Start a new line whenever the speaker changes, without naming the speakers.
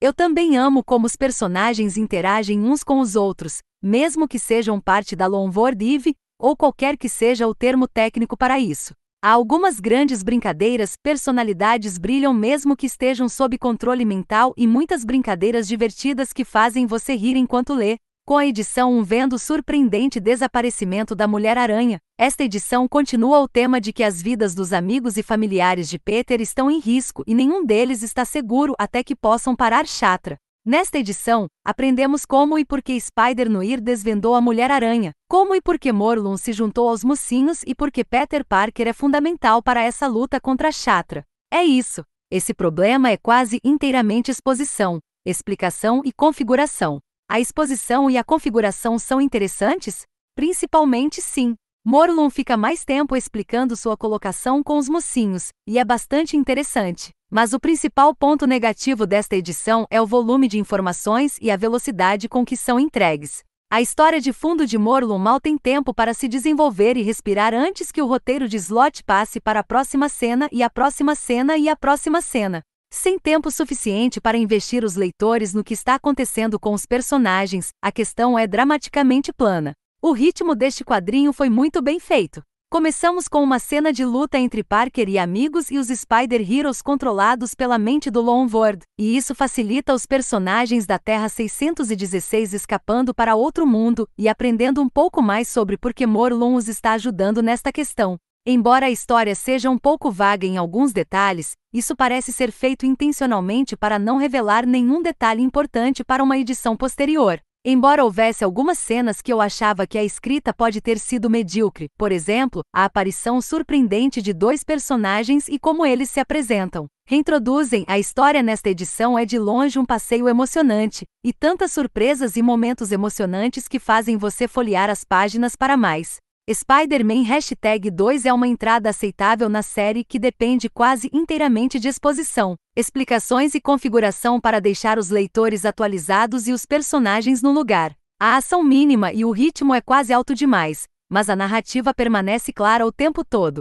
Eu também amo como os personagens interagem uns com os outros, mesmo que sejam parte da Lombor Dive, ou qualquer que seja o termo técnico para isso. Há algumas grandes brincadeiras, personalidades brilham mesmo que estejam sob controle mental e muitas brincadeiras divertidas que fazem você rir enquanto lê, com a edição um vendo surpreendente desaparecimento da Mulher-Aranha, esta edição continua o tema de que as vidas dos amigos e familiares de Peter estão em risco e nenhum deles está seguro até que possam parar Chatra. Nesta edição, aprendemos como e por que Spider-Noir desvendou a Mulher-Aranha, como e por que Morlun se juntou aos mocinhos e por que Peter Parker é fundamental para essa luta contra Chatra. É isso. Esse problema é quase inteiramente exposição, explicação e configuração. A exposição e a configuração são interessantes? Principalmente sim. Morlun fica mais tempo explicando sua colocação com os mocinhos, e é bastante interessante. Mas o principal ponto negativo desta edição é o volume de informações e a velocidade com que são entregues. A história de fundo de Morlun mal tem tempo para se desenvolver e respirar antes que o roteiro de slot passe para a próxima cena e a próxima cena e a próxima cena. Sem tempo suficiente para investir os leitores no que está acontecendo com os personagens, a questão é dramaticamente plana. O ritmo deste quadrinho foi muito bem feito. Começamos com uma cena de luta entre Parker e amigos e os Spider Heroes controlados pela mente do Longword, e isso facilita os personagens da Terra 616 escapando para outro mundo e aprendendo um pouco mais sobre por que Morlun os está ajudando nesta questão. Embora a história seja um pouco vaga em alguns detalhes, isso parece ser feito intencionalmente para não revelar nenhum detalhe importante para uma edição posterior. Embora houvesse algumas cenas que eu achava que a escrita pode ter sido medíocre, por exemplo, a aparição surpreendente de dois personagens e como eles se apresentam, reintroduzem a história nesta edição é de longe um passeio emocionante, e tantas surpresas e momentos emocionantes que fazem você folhear as páginas para mais. Spider-Man 2 é uma entrada aceitável na série que depende quase inteiramente de exposição, explicações e configuração para deixar os leitores atualizados e os personagens no lugar. A ação mínima e o ritmo é quase alto demais, mas a narrativa permanece clara o tempo todo,